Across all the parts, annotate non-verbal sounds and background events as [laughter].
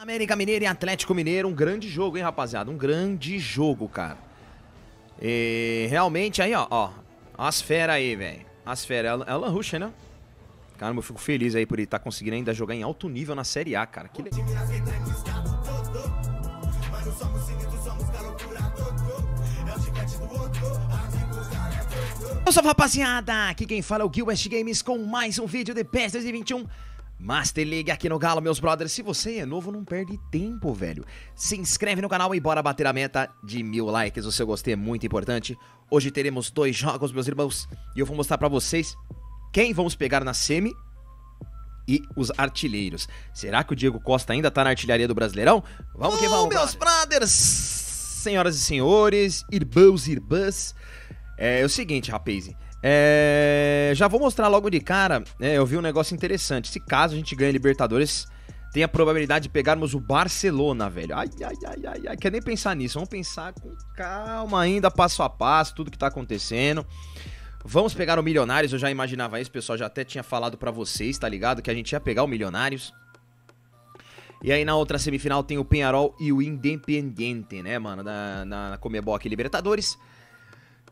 América Mineira e Atlético Mineiro, um grande jogo, hein, rapaziada? Um grande jogo, cara. E realmente aí, ó, ó as fera aí, velho. As fera, é o Lanrucha, é né? Caramba, eu fico feliz aí por ele estar tá conseguindo ainda jogar em alto nível na Série A, cara. Que legal. Salve rapaziada, aqui quem fala é o Gil West Games com mais um vídeo de PES 2021 Master League aqui no Galo, meus brothers. Se você é novo, não perde tempo, velho. Se inscreve no canal e bora bater a meta de mil likes. O seu gostei é muito importante. Hoje teremos dois jogos, meus irmãos, e eu vou mostrar para vocês quem vamos pegar na semi e os artilheiros. Será que o Diego Costa ainda tá na artilharia do Brasileirão? Vamos oh, que vamos, meus brothers, senhoras e senhores, irmãos e irmãs. É, é o seguinte, rapaziada. É, já vou mostrar logo de cara. É, eu vi um negócio interessante. Se caso a gente ganhe Libertadores, tem a probabilidade de pegarmos o Barcelona, velho. Ai, ai, ai, ai, ai. Quer nem pensar nisso. Vamos pensar com calma ainda, passo a passo, tudo que tá acontecendo. Vamos pegar o Milionários. Eu já imaginava isso, pessoal. Já até tinha falado para vocês, tá ligado? Que a gente ia pegar o Milionários. E aí na outra semifinal tem o Penharol e o Independiente, né, mano? Na, na Comebol aqui, Libertadores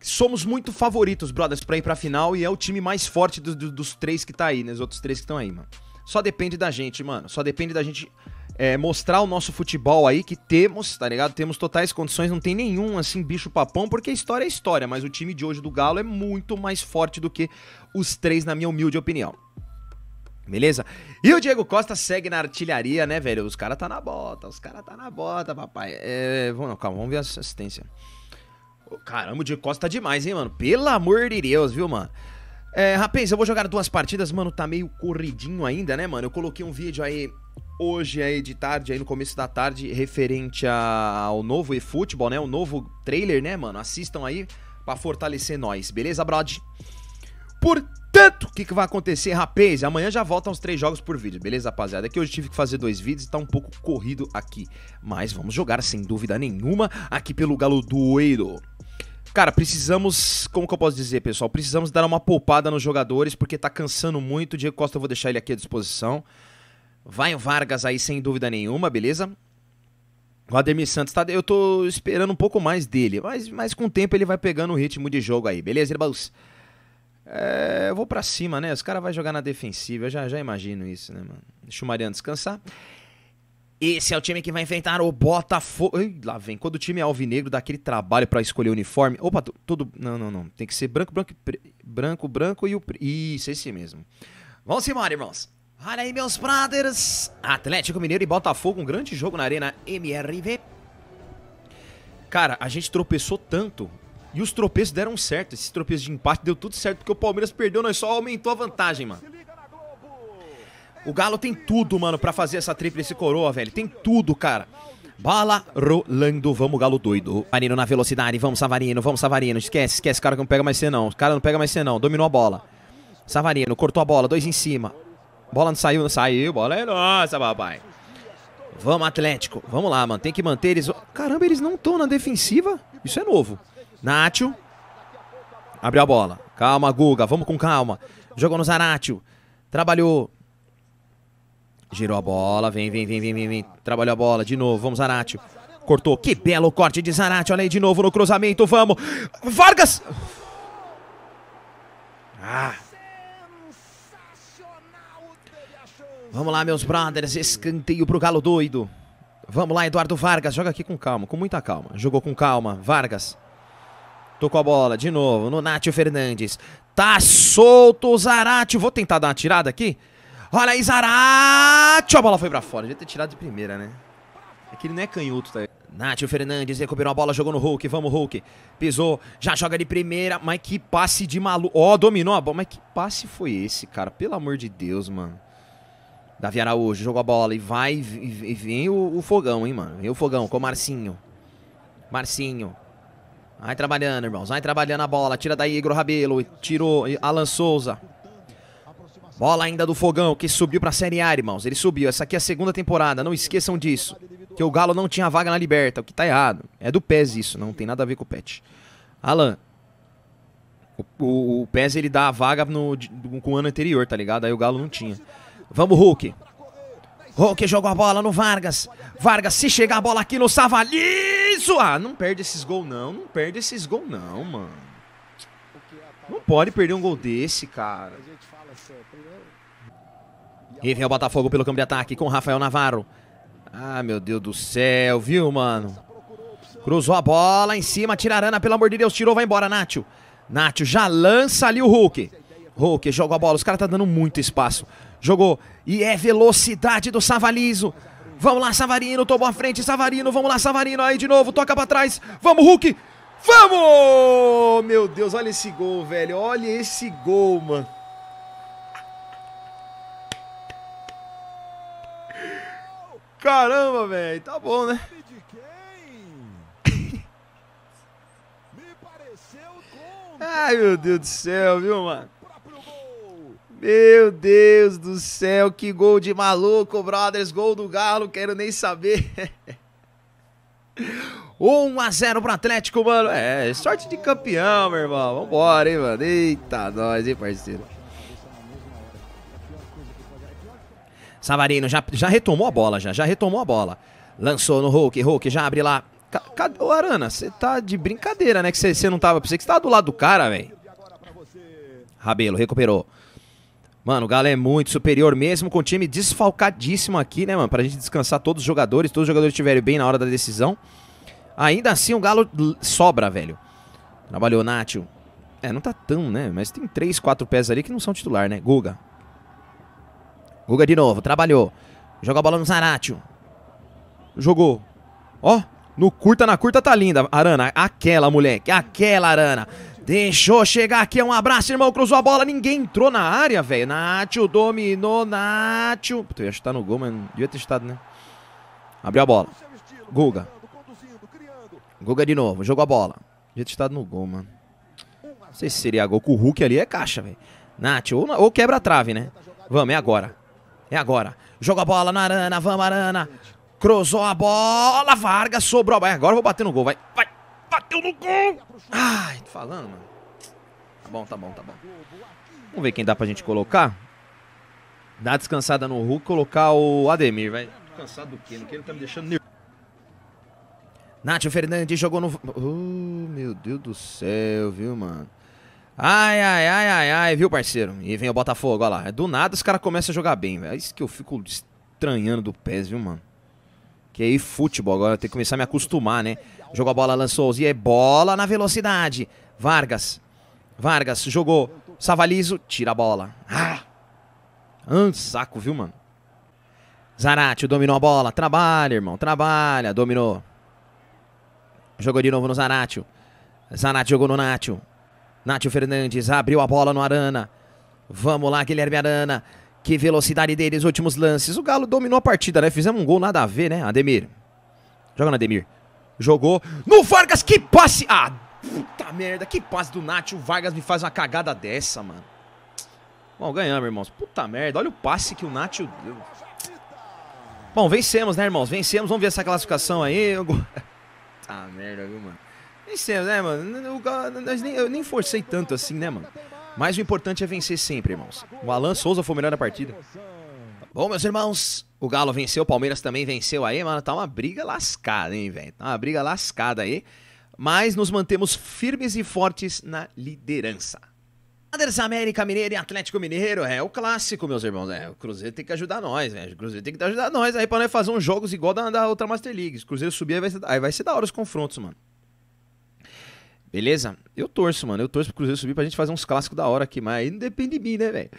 somos muito favoritos, brothers, pra ir pra final e é o time mais forte do, do, dos três que tá aí, né? Os outros três que estão aí, mano. Só depende da gente, mano. Só depende da gente é, mostrar o nosso futebol aí, que temos, tá ligado? Temos totais condições, não tem nenhum, assim, bicho papão, porque história é história, mas o time de hoje do Galo é muito mais forte do que os três, na minha humilde opinião. Beleza? E o Diego Costa segue na artilharia, né, velho? Os caras tá na bota, os caras tá na bota, papai. É, vamos, calma, vamos ver a assistência. Caramba, o Diego Costa tá demais, hein, mano? Pelo amor de Deus, viu, mano? É, rapaz, eu vou jogar duas partidas, mano, tá meio corridinho ainda, né, mano? Eu coloquei um vídeo aí hoje aí de tarde, aí no começo da tarde, referente ao novo eFootball, né? O novo trailer, né, mano? Assistam aí para fortalecer nós, beleza, Brod? Portanto, o que, que vai acontecer, rapaz? Amanhã já voltam os três jogos por vídeo, beleza, rapaziada? É que hoje tive que fazer dois vídeos e tá um pouco corrido aqui. Mas vamos jogar, sem dúvida nenhuma, aqui pelo Galo Doeiro. Cara, precisamos, como que eu posso dizer, pessoal? Precisamos dar uma poupada nos jogadores, porque tá cansando muito. O Diego Costa eu vou deixar ele aqui à disposição. Vai o Vargas aí, sem dúvida nenhuma, beleza? O Ademir Santos, tá, eu tô esperando um pouco mais dele, mas, mas com o tempo ele vai pegando o ritmo de jogo aí, beleza, irmãos? É, eu vou para cima, né? Os caras vão jogar na defensiva, eu já, já imagino isso, né, mano? Deixa o Mariano descansar. Esse é o time que vai enfrentar o Botafogo. Ih, lá vem. Quando o time é alvinegro, dá aquele trabalho para escolher o uniforme. Opa, todo. Não, não, não. Tem que ser branco, branco, pre... branco, branco e o. Isso, esse mesmo. Vamos embora, irmãos. Olha aí, meus brothers. Atlético Mineiro e Botafogo. Um grande jogo na Arena MRV. Cara, a gente tropeçou tanto e os tropeços deram certo. Esses tropeços de empate deu tudo certo porque o Palmeiras perdeu, nós só aumentou a vantagem, mano. O Galo tem tudo, mano, para fazer essa tríplice coroa, velho. Tem tudo, cara. Bala rolando, vamos Galo doido. Marino na velocidade, vamos Savarino, vamos Savarino. Esquece, esquece, cara que não pega mais você não. O cara não pega mais você não, dominou a bola. Savarino cortou a bola, dois em cima. Bola não saiu, não saiu, bola é nossa, papai. Vamos Atlético, vamos lá, mano, tem que manter eles... Caramba, eles não estão na defensiva? Isso é novo. Nátio. Abriu a bola. Calma, Guga. Vamos com calma. Jogou no Zanátio. Trabalhou. Girou a bola. Vem, vem, vem, vem, vem, vem. Trabalhou a bola de novo. Vamos, Zanátio. Cortou. Que belo corte de Zanátio. Olha aí de novo no cruzamento. Vamos. Vargas! Ah. Vamos lá, meus brothers. Escanteio pro Galo doido. Vamos lá, Eduardo Vargas. Joga aqui com calma, com muita calma. Jogou com calma. Vargas. Tocou a bola de novo no Nátio Fernandes. Tá solto o Zarate. Vou tentar dar uma tirada aqui. Olha aí, Zarate. A bola foi pra fora. Devia ter tirado de primeira, né? É que ele não é canhoto, tá? Nátio Fernandes recuperou a bola, jogou no Hulk. Vamos, Hulk. Pisou, já joga de primeira. Mas que passe de maluco. Ó, dominou a bola. Mas que passe foi esse, cara? Pelo amor de Deus, mano. Davi Araújo jogou a bola e vai e vem o, o fogão, hein, mano. Vem o fogão com o Marcinho. Marcinho. Vai trabalhando, irmãos. Vai trabalhando a bola. Tira daí Igor Rabelo. Tirou Alan Souza. Bola ainda do Fogão, que subiu para a Série A, irmãos. Ele subiu. Essa aqui é a segunda temporada. Não esqueçam disso. Que o Galo não tinha vaga na Liberta. O que tá errado. É do Péz isso. Não tem nada a ver com o PET. Alan. O, o, o ele dá a vaga no, com o ano anterior, tá ligado? Aí o Galo não tinha. Vamos, Hulk. Hulk jogou a bola no Vargas. Vargas, se chegar a bola aqui no Savali isso? Ah, não perde esses gols não, não perde esses gols não, mano. Não pode perder um gol desse, cara. E vem o Botafogo pelo campo de ataque com Rafael Navarro. Ah, meu Deus do céu, viu, mano? Cruzou a bola em cima, tira pelo amor de Deus, tirou, vai embora, Nátio. Nátio já lança ali o Hulk. Hulk jogou a bola, os caras tá dando muito espaço. Jogou e é velocidade do Savalizo. Vamos lá, Savarino, tomou a frente, Savarino, vamos lá, Savarino, aí de novo, toca para trás, vamos, Hulk, vamos! Meu Deus, olha esse gol, velho, olha esse gol, mano. Caramba, velho, tá bom, né? [laughs] Ai, meu Deus do céu, viu, mano? Meu Deus do céu, que gol de maluco, brothers. Gol do Galo, quero nem saber. 1 [laughs] a 0 pro Atlético, mano. É, sorte de campeão, meu irmão. Vambora, hein, mano. Eita, nós, hein, parceiro. Savarino já, já retomou a bola, já. Já retomou a bola. Lançou no Hulk. Hulk já abre lá. Cadê o Arana? Você tá de brincadeira, né? Que você não tava. Pensei que você tava do lado do cara, velho. Rabelo recuperou. Mano, o Galo é muito superior mesmo, com o time desfalcadíssimo aqui, né, mano? Pra gente descansar todos os jogadores, todos os jogadores estiverem bem na hora da decisão. Ainda assim, o Galo sobra, velho. Trabalhou Nátio. É, não tá tão, né? Mas tem três, quatro pés ali que não são titular, né? Guga. Guga de novo, trabalhou. Joga a bola no Zaratio. Jogou. Ó, no curta, na curta tá linda. Arana, aquela, moleque. Aquela, Arana. Deixou chegar aqui, é um abraço, irmão. Cruzou a bola, ninguém entrou na área, velho. Nacho dominou, Nacho. Puta, eu ia chutar no gol, mas devia ter estado, né? Abriu a bola. Guga. Guga de novo, jogou a bola. Devia ter estado no gol, mano. Não sei se seria gol, com o Hulk ali é caixa, velho. Nacho, ou, ou quebra a trave, né? Vamos, é agora. É agora. Joga a bola na Arana, vamos, Arana. Cruzou a bola, Vargas, sobrou a bola. Agora eu vou bater no gol, vai, vai. Bateu no gol! Ai, tô falando, mano. Tá bom, tá bom, tá bom. Vamos ver quem dá pra gente colocar. Dá descansada no Hulk, colocar o Ademir, vai. Cansado do Keno, Não Keno tá me deixando nervoso. Nátio Fernandes jogou no... Oh, meu Deus do céu, viu, mano? Ai, ai, ai, ai, ai, viu, parceiro? E vem o Botafogo, olha lá. Do nada os caras começam a jogar bem, velho. É isso que eu fico estranhando do PES, viu, mano? Que aí futebol, agora tem que começar a me acostumar, né? Jogou a bola, lançou. E é bola na velocidade. Vargas. Vargas jogou. Savalizo, tira a bola. Ah! Um saco, viu, mano? Zarate dominou a bola. Trabalha, irmão. Trabalha. Dominou. Jogou de novo no Zaratio. Zaratio jogou no Nátio. Nátio Fernandes abriu a bola no Arana. Vamos lá, Guilherme Arana. Que velocidade deles, últimos lances. O Galo dominou a partida, né? Fizemos um gol nada a ver, né, Ademir? Joga no Ademir. Jogou no Vargas, que passe! Ah, puta merda, que passe do Nath. O Vargas me faz uma cagada dessa, mano. Bom, ganhamos, irmãos. Puta merda, olha o passe que o Nath deu. Bom, vencemos, né, irmãos? Vencemos, vamos ver essa classificação aí. [laughs] tá merda, viu, mano? Vencemos, né, mano? Eu, nem, eu nem forcei tanto assim, né, mano? Mas o importante é vencer sempre, irmãos. O Alan Souza foi o melhor da partida. Bom, meus irmãos, o Galo venceu, o Palmeiras também venceu aí, mano. Tá uma briga lascada, hein, velho? Tá uma briga lascada aí. Mas nos mantemos firmes e fortes na liderança. Anders América Mineiro e Atlético Mineiro, é o clássico, meus irmãos. É, o Cruzeiro tem que ajudar nós, né? O Cruzeiro tem que ajudar nós aí pra nós fazer uns jogos igual da, da outra Master League. Se o Cruzeiro subir, aí vai, ser, aí vai ser da hora os confrontos, mano. Beleza? Eu torço, mano. Eu torço pro Cruzeiro subir pra gente fazer uns clássicos da hora aqui, mas aí não depende de mim, né, velho?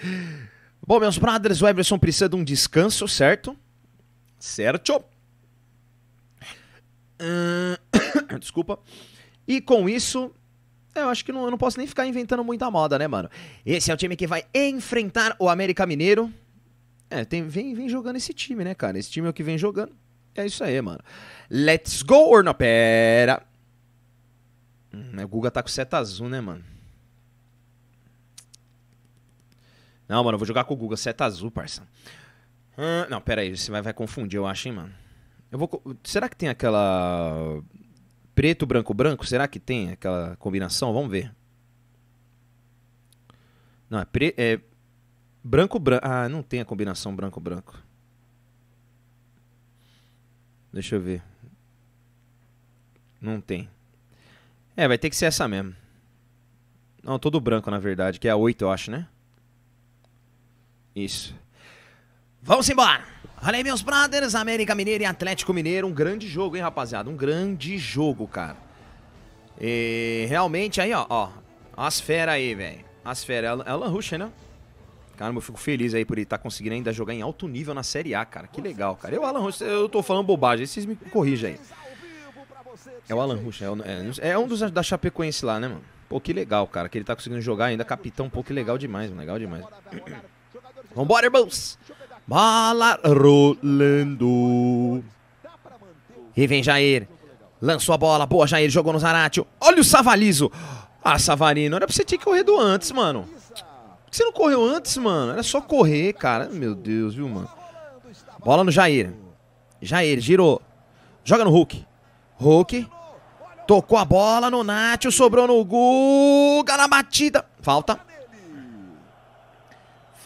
Bom, meus brothers, o Everson precisa de um descanso, certo? Certo. Ah, [coughs] desculpa. E com isso, eu acho que não, eu não posso nem ficar inventando muita moda, né, mano? Esse é o time que vai enfrentar o América Mineiro. É, tem, vem, vem jogando esse time, né, cara? Esse time é o que vem jogando. É isso aí, mano. Let's go, Ornopera! Pera. Hum, o Guga tá com seta azul, né, mano? Não, mano, eu vou jogar com o Guga, seta é tá azul, parça. Hum, não, pera aí, você vai, vai confundir, eu acho, hein, mano. Eu vou, será que tem aquela. Preto, branco, branco? Será que tem aquela combinação? Vamos ver. Não, é, pre, é branco, branco. Ah, não tem a combinação branco, branco. Deixa eu ver. Não tem. É, vai ter que ser essa mesmo. Não, todo branco, na verdade, que é a 8, eu acho, né? Isso. Vamos embora. Olha aí, meus brothers, América Mineira e Atlético Mineiro. Um grande jogo, hein, rapaziada? Um grande jogo, cara. E realmente aí, ó, ó. As feras aí, velho. As feras. É o Lanrucha, é né? Caramba, eu fico feliz aí por ele estar tá conseguindo ainda jogar em alto nível na Série A, cara. Que legal, cara. Eu, Alan Rush, eu tô falando bobagem, vocês me corrijam aí. É o Alan Rush, é, é, é, um dos da Chapecoense lá, né, mano? Pô, que legal, cara, que ele tá conseguindo jogar ainda, capitão, pô, que legal demais, mano, legal demais. Vambora, irmãos! Bola rolando. E vem Jair. Lançou a bola. Boa, Jair. Jogou no Zaratio. Olha o Savalizo. Ah, Savarino, era pra você ter corrido antes, mano. Por que você não correu antes, mano? Era só correr, cara. Meu Deus, viu, mano? Bola no Jair. Jair, girou. Joga no Hulk. Hulk. Tocou a bola no Nátio, sobrou no Guga na batida. Falta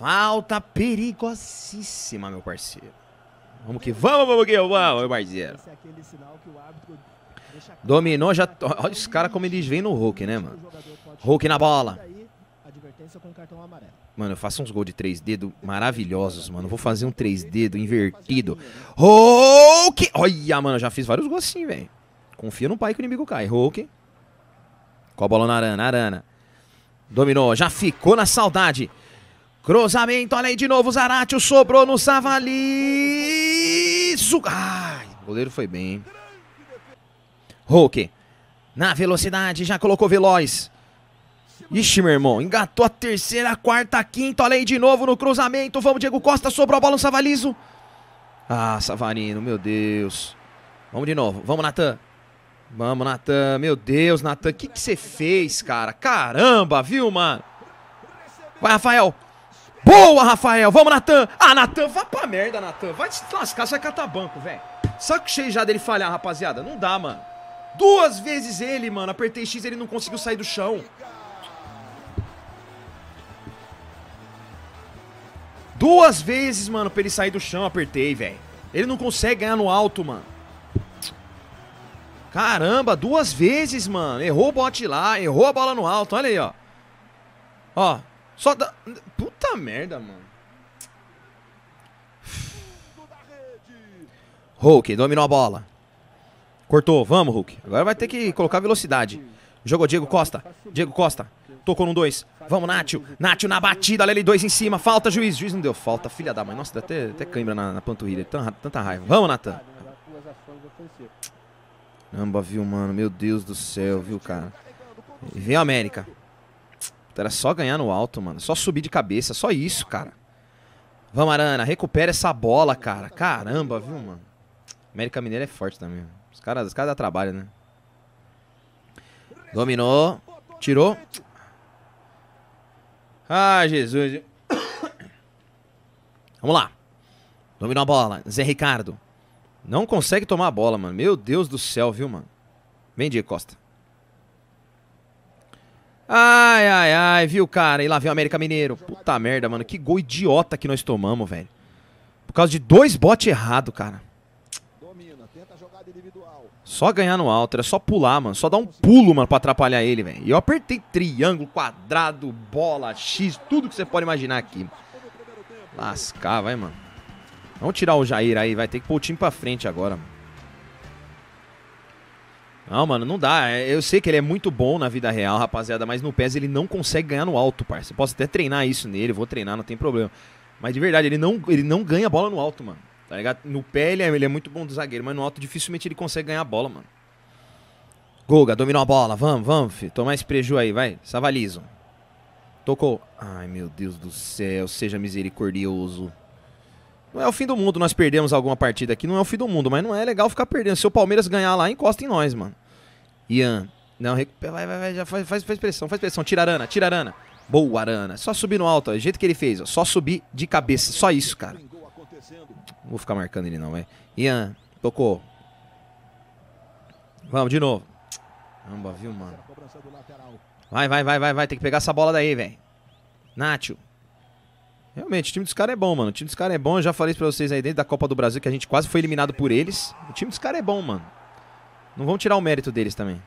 falta perigosíssima, meu parceiro. Vamos que vamos, vamos que vamos, meu parceiro. É Dominou, já. Olha os caras como eles vêm no Hulk, né, mano? Hulk na bola. Mano, eu faço uns gols de três dedos maravilhosos, mano. Vou fazer um três dedos invertido. Hulk! Olha, mano, já fiz vários gols assim, velho. Confia no pai que o inimigo cai. Hulk. Com a bola na arana, arana. Dominou, já ficou na saudade. Cruzamento, olha aí de novo, Zaratio sobrou no Savali. Ai, o goleiro foi bem. Hulk, na velocidade, já colocou Veloz. Ixi, meu irmão, engatou a terceira, a quarta, a quinta, olha aí de novo no cruzamento. Vamos, Diego Costa, sobrou a bola no Savalizo. Ah, Savarino, meu Deus. Vamos de novo, vamos, Natan. Vamos, Natan, meu Deus, Natan, o que você fez, cara? Caramba, viu, mano? Vai, Rafael, Boa, Rafael. Vamos, Natan. Ah, Natan, vá pra merda, Natan. Vai te lascar, você vai catar banco, velho. Saco cheio já dele falhar, rapaziada. Não dá, mano. Duas vezes ele, mano. Apertei X, ele não conseguiu sair do chão. Duas vezes, mano, pra ele sair do chão, apertei, velho. Ele não consegue ganhar no alto, mano. Caramba, duas vezes, mano. Errou o bote lá, errou a bola no alto. Olha aí, ó. Ó, só da... Puta merda, mano. Hulk, dominou a bola. Cortou, vamos, Hulk. Agora vai ter que colocar velocidade. Jogou Diego Costa. Diego Costa. Tocou no dois. Vamos, Nátio. Nátio na batida. Lele dois em cima. Falta, juiz. Juiz não deu falta. Filha da mãe. Nossa, dá até, até câimbra na, na panturrilha. Tanta, tanta raiva. Vamos, Natan. Caramba, viu, mano? Meu Deus do céu, viu, cara? Vem a América. Era só ganhar no alto, mano. Só subir de cabeça, só isso, cara. Vamos, Arana, recupera essa bola, cara. Caramba, viu, mano? América Mineira é forte também. Os caras, os caras trabalho, né? Dominou. Tirou. Ah, Jesus. Vamos lá. Dominou a bola. Zé Ricardo. Não consegue tomar a bola, mano. Meu Deus do céu, viu, mano? Vem de Costa. Ai, ai, ai, viu, cara? E lá vem o América Mineiro. Puta merda, mano. Que gol idiota que nós tomamos, velho. Por causa de dois botes errados, cara. Só ganhar no alto, era só pular, mano. Só dar um pulo, mano, pra atrapalhar ele, velho. E eu apertei triângulo, quadrado, bola, X, tudo que você pode imaginar aqui. Lascar, vai, mano. Vamos tirar o Jair aí, vai ter que pôr o time pra frente agora, mano. Não, mano, não dá. É, eu sei que ele é muito bom na vida real, rapaziada, mas no PES ele não consegue ganhar no alto, parça. Posso até treinar isso nele, vou treinar, não tem problema. Mas de verdade, ele não, ele não ganha bola no alto, mano. Tá ligado? No pé ele é, ele é muito bom do zagueiro, mas no alto dificilmente ele consegue ganhar a bola, mano. Guga, dominou a bola. Vamos, vamos, filho. Toma esse preju aí, vai. Savalizo. Tocou. Ai, meu Deus do céu. Seja misericordioso. Não é o fim do mundo, nós perdemos alguma partida aqui, não é o fim do mundo, mas não é legal ficar perdendo. Se o Palmeiras ganhar lá, encosta em nós, mano. Ian, não, recupera, vai, vai, vai, já faz, faz, faz pressão, faz pressão, tira arana, tira arana. Boa, Arana. Só subir no alto, ó. O jeito que ele fez, ó. Só subir de cabeça. Só isso, cara. Não vou ficar marcando ele, não, velho. Ian, tocou. Vamos, de novo. Caramba, viu, mano? Vai, vai, vai, vai, vai. Tem que pegar essa bola daí, velho. Nátio. Realmente, o time dos caras é bom, mano. O time dos caras é bom. Eu já falei isso pra vocês aí dentro da Copa do Brasil que a gente quase foi eliminado por eles. O time dos caras é bom, mano. Não vão tirar o mérito deles também.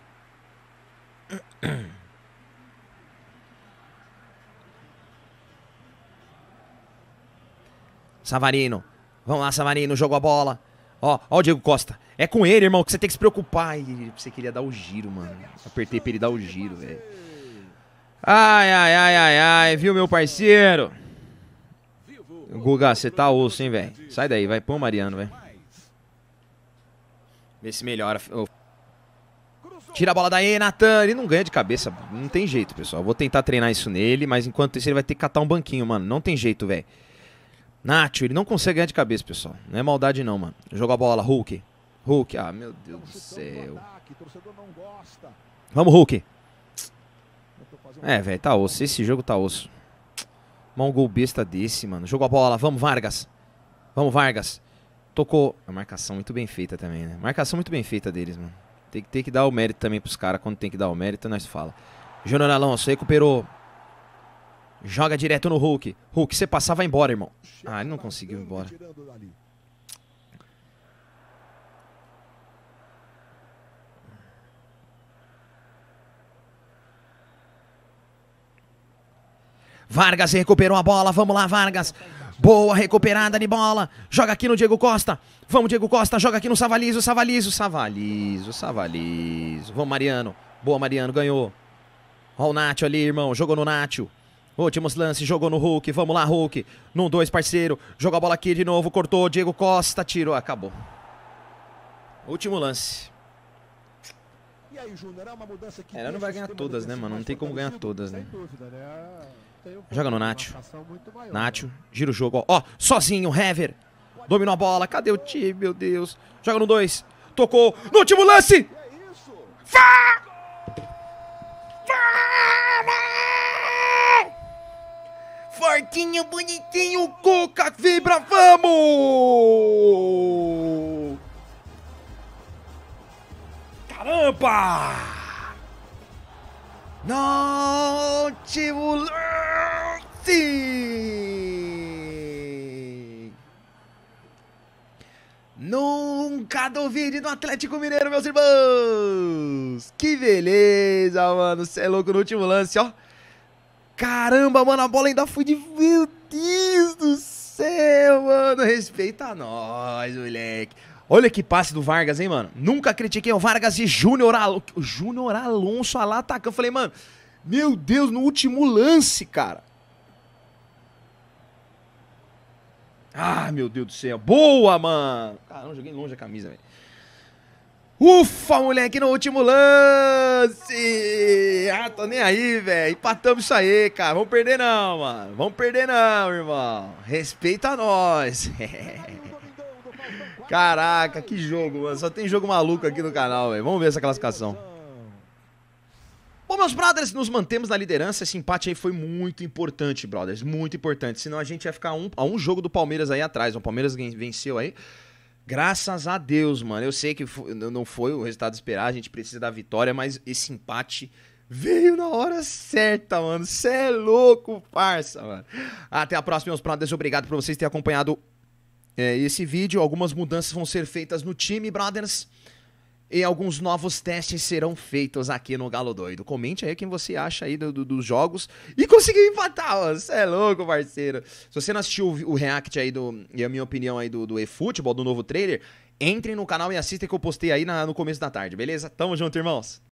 [clears throat] Savarino. Vamos lá, Savarino. Jogou a bola. Ó, ó o Diego Costa. É com ele, irmão, que você tem que se preocupar. E você queria dar o giro, mano. Apertei pra ele dar o giro, velho. Ai, ai, ai, ai, ai. Viu, meu parceiro? Guga, você tá osso, hein, velho? Sai daí, vai pôr o Mariano, velho. Vê se melhora. Oh. Tira a bola daí, Nathan. Ele não ganha de cabeça. Não tem jeito, pessoal. Vou tentar treinar isso nele, mas enquanto isso ele vai ter que catar um banquinho, mano. Não tem jeito, velho. Nacho, ele não consegue ganhar de cabeça, pessoal. Não é maldade não, mano. Joga a bola, Hulk. Hulk, ah, meu Deus do céu. Vamos, Hulk. É, velho, tá osso. Esse jogo tá osso. Mão gol besta desse, mano. Jogou a bola, vamos Vargas. Vamos Vargas. Tocou. É a marcação muito bem feita também, né? Marcação muito bem feita deles, mano. Tem que, tem que dar o mérito também pros caras. Quando tem que dar o mérito, nós fala. Júnior Alonso recuperou. Joga direto no Hulk. Hulk, você passar, vai embora, irmão. Ah, ele não conseguiu ir embora. Vargas recuperou a bola. Vamos lá, Vargas. Boa recuperada de bola. Joga aqui no Diego Costa. Vamos, Diego Costa. Joga aqui no Savalizo. Savalizo, Savalizo, Savalizo. Vamos, Mariano. Boa, Mariano. Ganhou. Olha o Nacho ali, irmão. Jogou no Nacho. Últimos lance, jogou no Hulk. Vamos lá, Hulk. Num dois, parceiro. Jogou a bola aqui de novo. Cortou. Diego Costa. Tirou. Acabou. Último lance. Aí, Júnior, é Ela não vai ganhar todas, né, mano? Não tem como ganhar todas, né? Dúvida, né? Joga no Nacho. Nacho, né? gira o jogo. Ó, ó sozinho, Hever. Dominou a bola. Cadê o time, meu Deus? Joga no 2. Tocou. No último lance! Fá! Vá! Fortinho, bonitinho, Cuca, vibra, vamos! Caramba! No último lance! Nunca duvide do Atlético Mineiro, meus irmãos! Que beleza, mano! Você é louco no último lance, ó! Caramba, mano, a bola ainda foi de. Meu Deus do céu, mano! Respeita nós, moleque! Olha que passe do Vargas, hein, mano? Nunca critiquei o Vargas e Júnior Alonso. Júnior Alonso lá atacando. Eu falei, mano, meu Deus, no último lance, cara. Ah, meu Deus do céu. Boa, mano. Caramba, joguei longe a camisa, velho. Ufa, moleque, no último lance! Ah, tô nem aí, velho. Empatamos isso aí, cara. Vamos perder não, mano. Vamos perder não, irmão. Respeita nós. [laughs] Caraca, que jogo, mano. Só tem jogo maluco aqui no canal, velho. Vamos ver essa classificação. Bom, meus brothers, nos mantemos na liderança. Esse empate aí foi muito importante, brothers. Muito importante. Senão a gente ia ficar um, a um jogo do Palmeiras aí atrás. O Palmeiras venceu aí. Graças a Deus, mano. Eu sei que não foi o resultado esperado. a gente precisa da vitória, mas esse empate veio na hora certa, mano. Cê é louco, parça, mano. Até a próxima, meus brothers. Obrigado por vocês terem acompanhado é, esse vídeo. Algumas mudanças vão ser feitas no time, brothers. E alguns novos testes serão feitos aqui no Galo Doido. Comente aí quem você acha aí do, do, dos jogos. E conseguiu empatar, ó. Você é louco, parceiro. Se você não assistiu o, o react aí do. E a minha opinião aí do, do eFootball, do novo trailer, entrem no canal e assistem que eu postei aí na, no começo da tarde, beleza? Tamo junto, irmãos.